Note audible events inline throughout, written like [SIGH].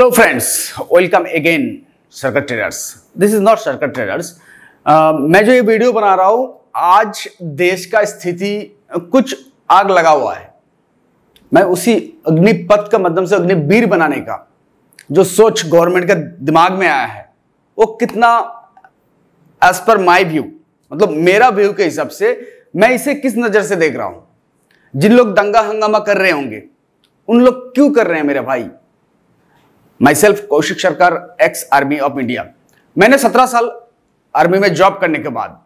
hello friends welcome again circuit traders this is not circuit traders मैं जो ये video बना रहा हूँ आज देश का स्थिति कुछ आग लगा हुआ है मैं उसी अग्निपथ का माध्यम से अग्निवीर बनाने का जो सोच गवर्नमेंट के दिमाग में आया है वो कितना एज पर माई व्यू मतलब मेरा व्यू के हिसाब से मैं इसे किस नज़र से देख रहा हूँ जिन लोग दंगा हंगामा कर रहे होंगे उन लोग क्यों कर रहे हैं मेरे भाई माई सेल्फ कौशिक सरकार एक्स आर्मी ऑफ इंडिया मैंने सत्रह साल आर्मी में जॉब करने के बाद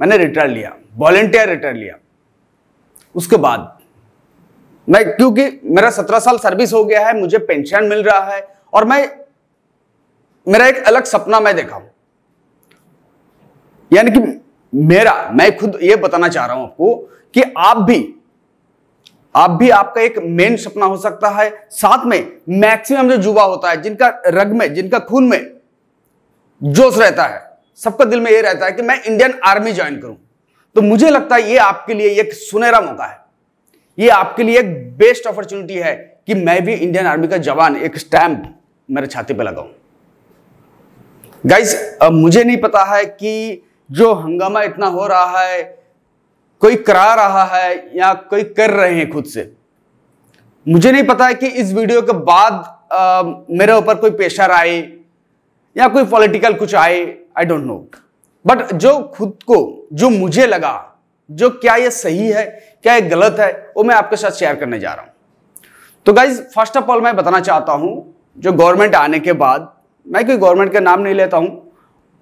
मैंने रिटायर लिया वॉलेंटियर रिटायर लिया उसके बाद मैं क्योंकि मेरा सत्रह साल सर्विस हो गया है मुझे पेंशन मिल रहा है और मैं मेरा एक अलग सपना मैं देखा हूं यानी कि मेरा मैं खुद ये बताना चाह रहा हूं आपको कि आप भी आप भी आपका एक मेन सपना हो सकता है साथ में मैक्सिमम जो युवा होता है जिनका रग में जिनका खून में जोश रहता है सबका दिल में यह रहता है कि मैं इंडियन आर्मी ज्वाइन करूं तो मुझे लगता है ये आपके लिए एक सुनहरा मौका है ये आपके लिए एक बेस्ट अपॉर्चुनिटी है कि मैं भी इंडियन आर्मी का जवान एक स्टैम्प मेरे छाती पर लगाऊं गाइस मुझे नहीं पता है कि जो हंगामा इतना हो रहा है कोई करा रहा है या कोई कर रहे हैं खुद से मुझे नहीं पता है कि इस वीडियो के बाद आ, मेरे ऊपर कोई प्रेशर आए या कोई पॉलिटिकल कुछ आए आई डोंट नो बट जो खुद को जो मुझे लगा जो क्या ये सही है क्या ये गलत है वो मैं आपके साथ शेयर करने जा रहा हूँ तो गाइज फर्स्ट ऑफ ऑल मैं बताना चाहता हूँ जो गवर्नमेंट आने के बाद मैं कोई गवर्नमेंट का नाम नहीं लेता हूँ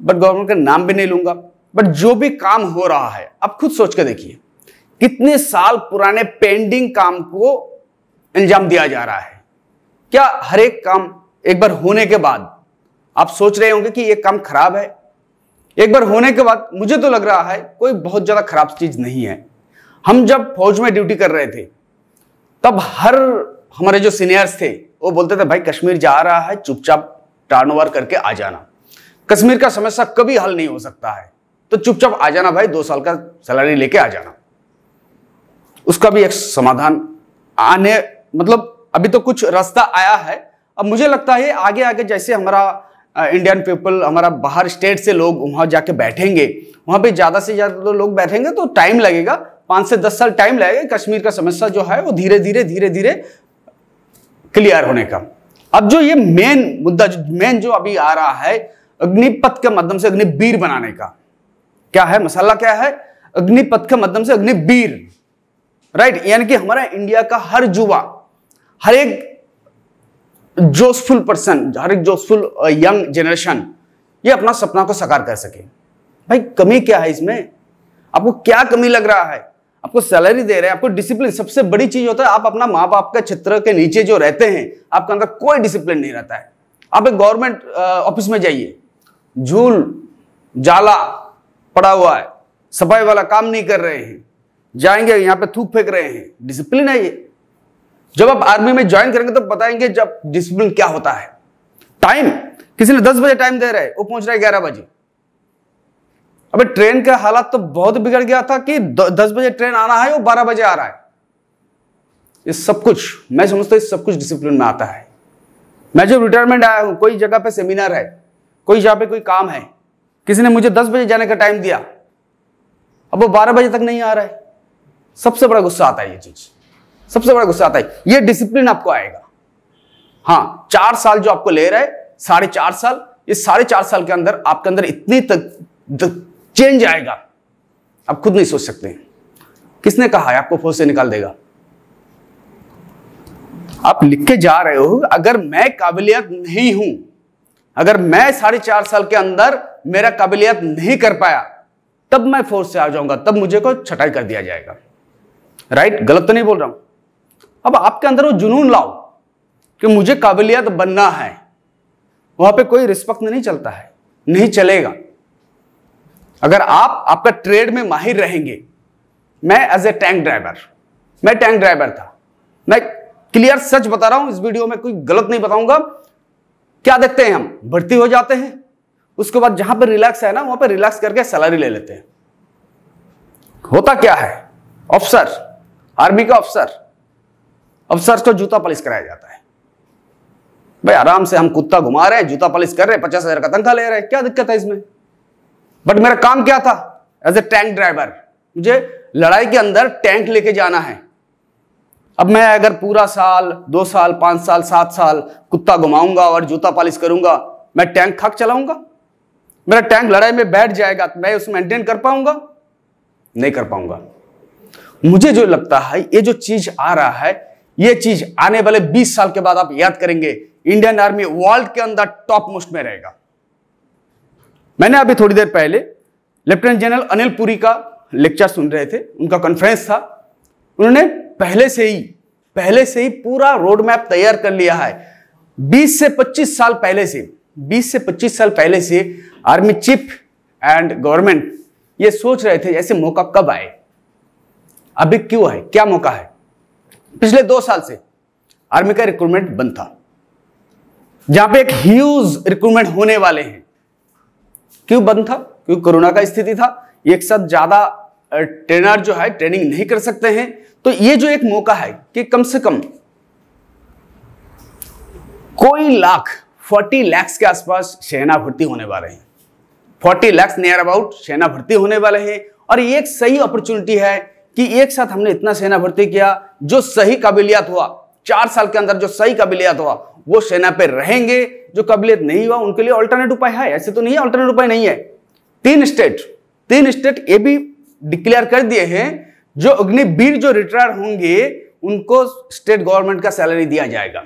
बट गवर्नमेंट का नाम भी नहीं लूँगा बट जो भी काम हो रहा है आप खुद सोच कर देखिए कितने साल पुराने पेंडिंग काम को अंजाम दिया जा रहा है क्या हर एक काम एक बार होने के बाद आप सोच रहे होंगे कि ये काम खराब है एक बार होने के बाद मुझे तो लग रहा है कोई बहुत ज़्यादा खराब चीज़ नहीं है हम जब फौज में ड्यूटी कर रहे थे तब हर हमारे जो सीनियर्स थे वो बोलते थे भाई कश्मीर जा रहा है चुपचाप टर्न करके आ जाना कश्मीर का समस्या कभी हल नहीं हो सकता है तो चुपचाप आ जाना भाई दो साल का सैलरी लेके आ जाना उसका भी एक समाधान आने मतलब अभी तो कुछ रास्ता आया है अब मुझे लगता है आगे आगे जैसे हमारा इंडियन पीपल हमारा बाहर स्टेट से लोग वहां जाके बैठेंगे वहां पे ज़्यादा से ज़्यादा तो लोग बैठेंगे तो टाइम लगेगा पांच से दस साल टाइम लगेगा कश्मीर का समस्या जो है वो धीरे धीरे धीरे धीरे क्लियर होने का अब जो ये मेन मुद्दा मेन जो अभी आ रहा है अग्निपथ के माध्यम से अग्निवीर बनाने का क्या है मसाला क्या है अग्निपथ के माध्यम से अग्निवीर राइट यानी कि हमारा इंडिया का हर युवा हर एक जोशफुल पर्सन हर एक जोशफुल यंग जनरेशन ये अपना सपना को साकार कर सके भाई कमी क्या है इसमें आपको क्या कमी लग रहा है आपको सैलरी दे रहे हैं आपको डिसिप्लिन सबसे बड़ी चीज होता है आप अपना माँ बाप के क्षेत्र के नीचे जो रहते हैं आपके अंदर कोई डिसिप्लिन नहीं रहता है आप एक गवर्नमेंट ऑफिस में जाइए झूल जाला पड़ा हुआ है सफाई वाला काम नहीं कर रहे हैं जाएंगे यहाँ पे थूक फेंक रहे हैं डिसिप्लिन है ये जब आप आर्मी में ज्वाइन करेंगे तो बताएंगे जब डिसिप्लिन क्या होता है टाइम किसी ने दस बजे टाइम दे रहा है वो पहुंच रहा है ग्यारह बजे अबे ट्रेन का हालात तो बहुत बिगड़ गया था कि दस बजे ट्रेन आना है वो बारह बजे आ रहा है ये सब कुछ मैं समझता हूँ सब कुछ डिसिप्लिन में आता है मैं जब रिटायरमेंट आया हूँ कोई जगह पे सेमिनार है कोई जहाँ पे कोई काम है किसी ने मुझे दस बजे जाने का टाइम दिया अब वो बारह बजे तक नहीं आ रहा है सबसे बड़ा गुस्सा आता है ये चीज सबसे बड़ा गुस्सा आता है ये डिसिप्लिन आपको आएगा हाँ चार साल जो आपको ले रहा है साढ़े चार साल इस साढ़े चार साल के अंदर आपके अंदर इतनी तक, चेंज आएगा आप खुद नहीं सोच सकते किसने कहा है आपको फोर्स से निकाल देगा आप लिख के जा रहे हो अगर मैं काबिलियत नहीं हूं अगर मैं साढ़े चार साल के अंदर मेरा काबिलियत नहीं कर पाया तब मैं फोर्स से आ जाऊंगा तब मुझे को छटाई कर दिया जाएगा राइट गलत तो नहीं बोल रहा हूं अब आपके अंदर वो जुनून लाओ कि मुझे काबिलियत बनना है वहां पे कोई रिस्पेक्ट नहीं चलता है नहीं चलेगा अगर आप आपका ट्रेड में माहिर रहेंगे मैं एज ए टैंक ड्राइवर मैं टैंक ड्राइवर था मैं क्लियर सच बता रहा हूं इस वीडियो में कोई गलत नहीं बताऊंगा क्या देखते हैं हम भर्ती हो जाते हैं उसके बाद जहां पर रिलैक्स है ना वहां पर रिलैक्स करके सैलरी ले लेते हैं होता क्या है अफसर आर्मी का अफसर अफसर को जूता पॉलिश कराया जाता है भाई आराम से हम कुत्ता घुमा रहे हैं जूता पॉलिश कर रहे हैं पचास हजार का तनख्वाह ले रहे हैं क्या दिक्कत है इसमें बट मेरा काम क्या था एज ए टैंक ड्राइवर मुझे लड़ाई के अंदर टैंक लेके जाना है अब मैं अगर पूरा साल दो साल पांच साल सात साल कुत्ता घुमाऊंगा और जूता पॉलिश करूंगा मैं टैंक खाक चलाऊंगा मेरा टैंक लड़ाई में बैठ जाएगा तो मैं उसको मेंटेन कर पाऊंगा नहीं कर पाऊंगा मुझे जो लगता है ये जो चीज आ रहा है ये चीज आने वाले 20 साल के बाद आप याद करेंगे इंडियन आर्मी वर्ल्ड के अंदर टॉप मोस्ट में रहेगा मैंने अभी थोड़ी देर पहले लेफ्टिनेंट जनरल अनिल पुरी का लेक्चर सुन रहे थे उनका कॉन्फ्रेंस था उन्होंने पहले से ही पहले से ही पूरा रोड मैप तैयार कर लिया है 20 से 25 साल पहले से 20 से 25 साल पहले से आर्मी चीफ एंड गवर्नमेंट ये सोच रहे थे ऐसे मौका कब आए अभी क्यों है क्या मौका है पिछले दो साल से आर्मी का रिक्रूटमेंट बंद था जहां पे एक ह्यूज रिक्रूटमेंट होने वाले हैं क्यों बंद था क्योंकि कोरोना का स्थिति था एक साथ ज्यादा ट्रेनर जो है ट्रेनिंग नहीं कर सकते हैं तो ये जो एक मौका है कि कम से कम कोई लाख फोर्टी लैक्स के आसपास सेना भर्ती होने वाले हैं फोर्टी लैक्स नियर अबाउट सेना भर्ती होने वाले हैं और ये एक सही अपॉर्चुनिटी है कि एक साथ हमने इतना सेना भर्ती किया जो सही काबिलियत हुआ चार साल के अंदर जो सही काबिलियत हुआ वो सेना पे रहेंगे जो काबिलियत नहीं हुआ उनके लिए अल्टरनेट उपाय है ऐसे तो नहीं है अल्टरनेट उपाय नहीं है तीन स्टेट तीन स्टेट ये भी डिक्लेयर कर दिए हैं जो अग्निवीर जो रिटायर होंगे उनको स्टेट गवर्नमेंट का सैलरी दिया जाएगा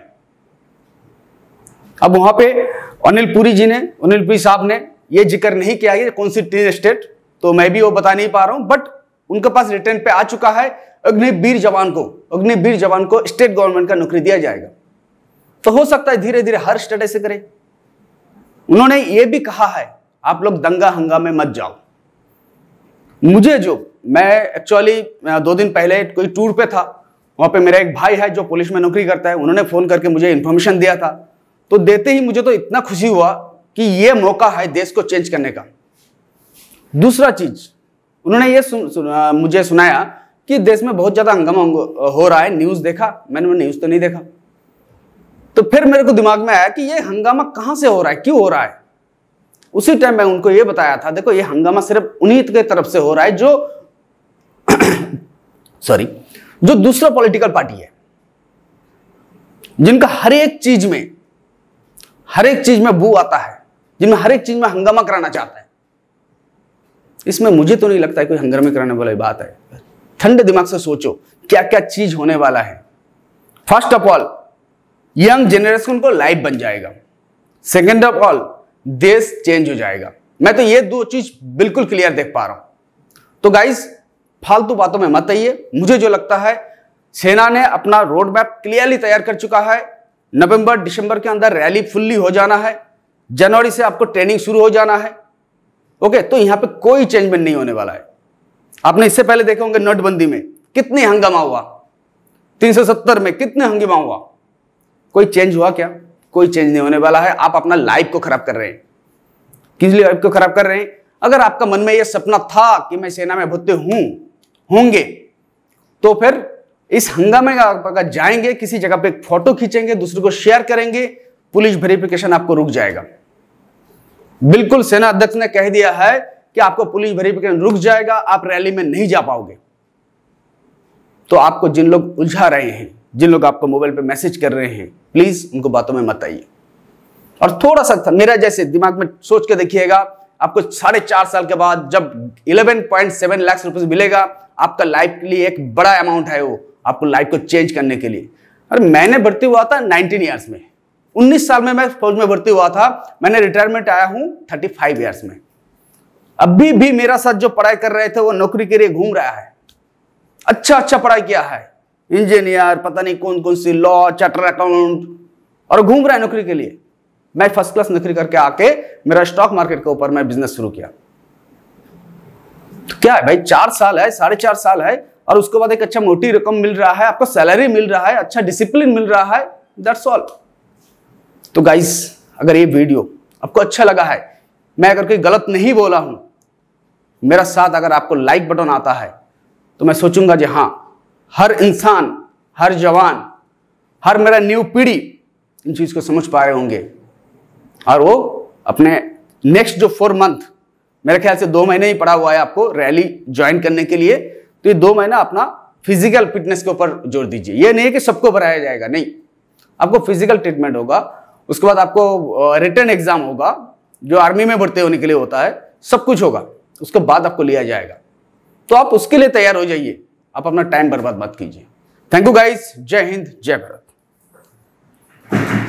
अब वहां पे अनिल पुरी जी ने अनिल पुरी साहब ने ये जिक्र नहीं किया है कौन सी तीन स्टेट तो मैं भी वो बता नहीं पा रहा हूँ बट उनके पास रिटर्न पे आ चुका है अग्निवीर जवान को अग्निवीर जवान को स्टेट गवर्नमेंट का नौकरी दिया जाएगा तो हो सकता है धीरे धीरे हर स्टेट ऐसे करे उन्होंने ये भी कहा है आप लोग दंगा हंगामे मत जाओ मुझे जो मैं एक्चुअली दो दिन पहले कोई टूर पे था वहां पे मेरा एक भाई है जो पुलिस में नौकरी करता है उन्होंने फ़ोन करके मुझे इन्फॉर्मेशन दिया था तो देते ही मुझे तो इतना खुशी हुआ कि यह मौका है देश को चेंज करने का दूसरा चीज उन्होंने ये सुन, सुन, मुझे सुनाया कि देश में बहुत ज्यादा हंगामा हो रहा है न्यूज देखा मैंने वो न्यूज तो नहीं देखा तो फिर मेरे को दिमाग में आया कि ये हंगामा कहां से हो रहा है क्यों हो रहा है उसी टाइम मैं उनको ये बताया था देखो ये हंगामा सिर्फ उन्हीं के तरफ से हो रहा है जो सॉरी [COUGHS] जो दूसरा पॉलिटिकल पार्टी है जिनका हर एक चीज में हर एक चीज में बू आता है जिनमें हर एक चीज में हंगामा कराना चाहता है इसमें मुझे तो नहीं लगता है कोई हंगामे कराने वाली बात है ठंडे दिमाग से सोचो क्या क्या चीज होने वाला है first of all young generation को लाइफ बन जाएगा सेकेंड ऑफ ऑल देश चेंज हो जाएगा मैं तो ये दो चीज बिल्कुल क्लियर देख पा रहा हूं तो गाइस फालतू बातों में मत आइए मुझे जो लगता है सेना ने अपना रोड मैप क्लियरली तैयार कर चुका है नवंबर दिसंबर के अंदर रैली फुल्ली हो जाना है जनवरी से आपको ट्रेनिंग शुरू हो जाना है ओके तो यहां पे कोई चेंजमेंट नहीं होने वाला है आपने इससे पहले देखे होंगे नोटबंदी में कितने हंगामा हुआ 370 में कितने हंगामा हुआ कोई चेंज हुआ क्या कोई चेंज नहीं होने वाला है आप अपना लाइफ को खराब कर रहे हैं किस लाइफ को खराब कर रहे हैं अगर आपका मन में यह सपना था कि मैं सेना में भुत्ते हूं होंगे तो फिर इस हंगामे का अगर जाएंगे किसी जगह पे फोटो खींचेंगे दूसरे को शेयर करेंगे पुलिस वेरिफिकेशन आपको रुक जाएगा बिल्कुल सेना अध्यक्ष ने कह दिया है कि आपको पुलिस वेरिफिकेशन रुक जाएगा आप रैली में नहीं जा पाओगे तो आपको जिन लोग उलझा रहे हैं जिन लोग आपको मोबाइल पर मैसेज कर रहे हैं प्लीज उनको बातों में मत आइए और थोड़ा सा मेरा जैसे दिमाग में सोच के देखिएगा आपको साढ़े चार साल के बाद जब 11.7 लाख रुपए मिलेगा आपका लाइफ के लिए एक बड़ा अमाउंट है वो आपको लाइफ को चेंज करने के लिए अरे मैंने भर्ती हुआ था नाइनटीन ईयर्स में उन्नीस साल में मैं फौज में भर्ती हुआ था मैंने रिटायरमेंट आया हूँ थर्टी फाइव में अभी भी मेरा साथ जो पढ़ाई कर रहे थे वो नौकरी के लिए घूम रहा है अच्छा अच्छा पढ़ाई किया है इंजीनियर पता नहीं कौन कौन सी लॉ चार्टर अकाउंट और घूम रहा है नौकरी के लिए मैं फर्स्ट क्लास नौकरी करके आके मेरा स्टॉक मार्केट के ऊपर मैं बिजनेस शुरू किया तो क्या है भाई चार साल है साढ़े चार साल है और उसके बाद एक अच्छा मोटी रकम मिल रहा है आपको सैलरी मिल रहा है अच्छा डिसिप्लिन मिल रहा है दैट्स ऑल तो गाइस अगर ये वीडियो आपको अच्छा लगा है मैं अगर कोई गलत नहीं बोला हूं मेरा साथ अगर आपको लाइक बटन आता है तो मैं सोचूंगा जी हाँ हर इंसान हर जवान हर मेरा न्यू पीढ़ी इन चीज़ को समझ पा रहे होंगे और वो अपने नेक्स्ट जो फोर मंथ मेरे ख्याल से दो महीने ही पड़ा हुआ है आपको रैली ज्वाइन करने के लिए तो ये दो महीना अपना फिजिकल फिटनेस के ऊपर जोर दीजिए ये नहीं है कि सबको बढ़ाया जाएगा नहीं आपको फिजिकल ट्रीटमेंट होगा उसके बाद आपको रिटर्न एग्जाम होगा जो आर्मी में भर्ती होने के लिए होता है सब कुछ होगा उसके बाद आपको लिया जाएगा तो आप उसके लिए तैयार हो जाइए आप अपना टाइम बर्बाद मत कीजिए थैंक यू गाइज जय हिंद जय भारत